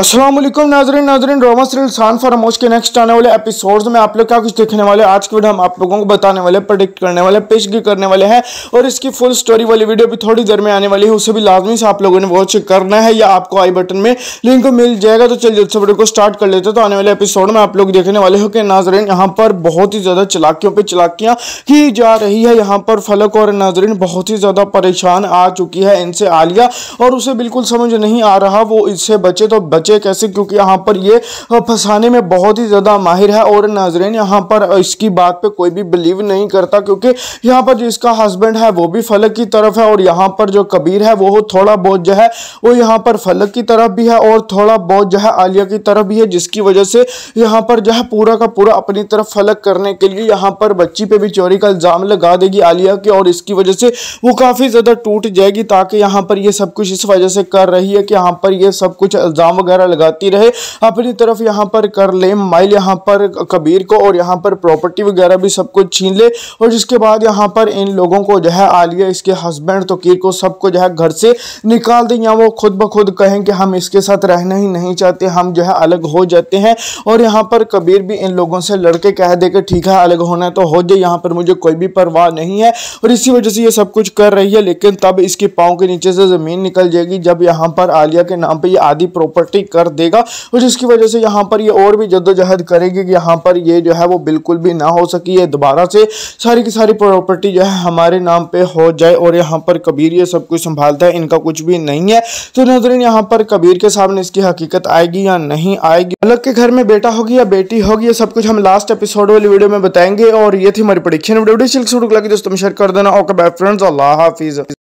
असलम नाजरन नाजरन drama serial सान फरामोश के नेक्स्ट आने वाले एपिसोड्स में आप लोग क्या कुछ देखने वाले आज की वीडियो हम आप लोगों को बताने वाले प्रोडिक्ट करने वाले पेशगी करने वाले हैं और इसकी फुल स्टोरी वाली वीडियो भी थोड़ी देर में आने वाली है उसे भी लाजमी से आप लोगों ने वॉच करना है या आपको आई बटन में लिंक मिल जाएगा तो चलिए जल्द वीडियो को स्टार्ट कर लेते हैं तो आने वाले एपिसोड में आप लोग देखने वाले हो कि नाजरन यहाँ पर बहुत ही ज़्यादा चलाकियों पर चलाकियाँ की जा रही है यहाँ पर फलक और नाजरन बहुत ही ज़्यादा परेशान आ चुकी है इनसे आलिया और उसे बिल्कुल समझ नहीं आ रहा वो इससे बचे तो बचे कैसे क्योंकि यहाँ पर ये फंसाने में बहुत ही ज़्यादा माहिर है और नाजरेन यहाँ पर इसकी बात पर कोई भी बिलीव नहीं करता क्योंकि यहाँ पर जिसका हस्बैंड है वो भी फलक की तरफ है और यहाँ पर जो कबीर है वो थोड़ा बहुत जो है वो यहाँ पर फलक की तरफ भी है और थोड़ा बहुत जो है आलिया की तरफ भी है जिसकी वजह से यहाँ पर जो है पूरा का पूरा अपनी तरफ फलक करने के लिए यहाँ पर बच्ची पे भी चोरी का इल्ज़ाम लगा देगी आलिया की और इसकी वजह से वो काफ़ी ज़्यादा टूट जाएगी ताकि यहाँ पर ये सब कुछ इस वजह से कर रही है कि यहाँ पर ये सब कुछ इल्ज़ाम वगैरह वगैरह लगाती रहे अपनी तरफ यहाँ पर कर ले माइल यहाँ पर कबीर को और यहाँ पर प्रॉपर्टी वगैरह भी सब कुछ छीन ले और जिसके बाद यहाँ पर इन लोगों को जो है आलिया इसके हस्बैंड तोकीर को सबको जो है घर से निकाल दें या वो खुद ब खुद कहें कि हम इसके साथ रहना ही नहीं चाहते हम जो है अलग हो जाते हैं और यहाँ पर कबीर भी इन लोगों से लड़के कह दे कि ठीक है अलग होना तो हो जाए यहाँ पर मुझे कोई भी परवाह नहीं है और इसी वजह से ये सब कुछ कर रही है लेकिन तब इसके पाँव के नीचे से ज़मीन निकल जाएगी जब यहाँ पर आलिया के नाम पर ये आधी प्रॉपर्टी कर देगा और जिसकी वजह से यहाँ पर ये और भी जद्दोजहद करेगी कि यहाँ पर ये जो है वो बिल्कुल भी ना हो सकी ये दोबारा से सारी की सारी प्रॉपर्टी जो है हमारे नाम पे हो जाए और यहाँ पर कबीर ये सब कुछ संभालता है इनका कुछ भी नहीं है तो नजरिन यहाँ पर कबीर के सामने इसकी हकीकत आएगी या नहीं आएगी अलग के घर में बेटा होगी या बेटी होगी ये सब कुछ हम लास्ट एपिसोड वाली वीडियो में बताएंगे और ये थी हमारी प्रडिक्शन वीडियो लगी दोस्तों शेयर कर देना ओके बाय फ्रेंड्स अल्लाह हाफिज़